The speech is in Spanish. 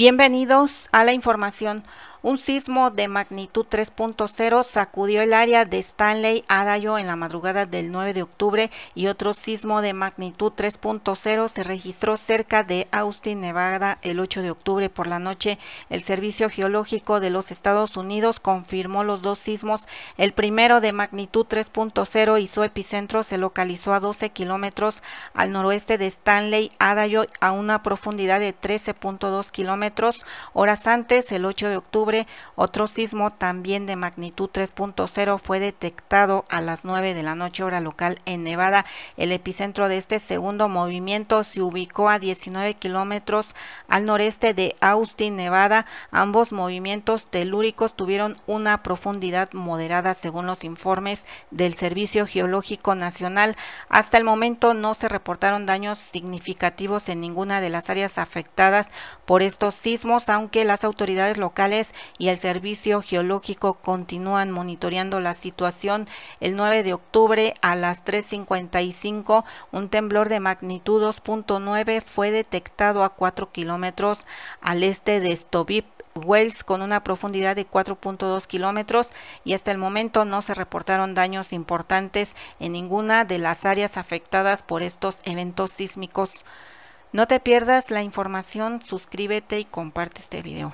Bienvenidos a la información un sismo de magnitud 3.0 sacudió el área de Stanley, Adayo en la madrugada del 9 de octubre y otro sismo de magnitud 3.0 se registró cerca de Austin, Nevada, el 8 de octubre por la noche. El Servicio Geológico de los Estados Unidos confirmó los dos sismos. El primero de magnitud 3.0 y su epicentro se localizó a 12 kilómetros al noroeste de Stanley, Adayo, a una profundidad de 13.2 kilómetros. Horas antes, el 8 de octubre, otro sismo también de magnitud 3.0 fue detectado a las 9 de la noche hora local en Nevada. El epicentro de este segundo movimiento se ubicó a 19 kilómetros al noreste de Austin, Nevada. Ambos movimientos telúricos tuvieron una profundidad moderada según los informes del Servicio Geológico Nacional. Hasta el momento no se reportaron daños significativos en ninguna de las áreas afectadas por estos sismos, aunque las autoridades locales y el Servicio Geológico continúan monitoreando la situación. El 9 de octubre a las 3.55, un temblor de magnitud 2.9 fue detectado a 4 kilómetros al este de Stovip, Wells con una profundidad de 4.2 kilómetros y hasta el momento no se reportaron daños importantes en ninguna de las áreas afectadas por estos eventos sísmicos. No te pierdas la información, suscríbete y comparte este video.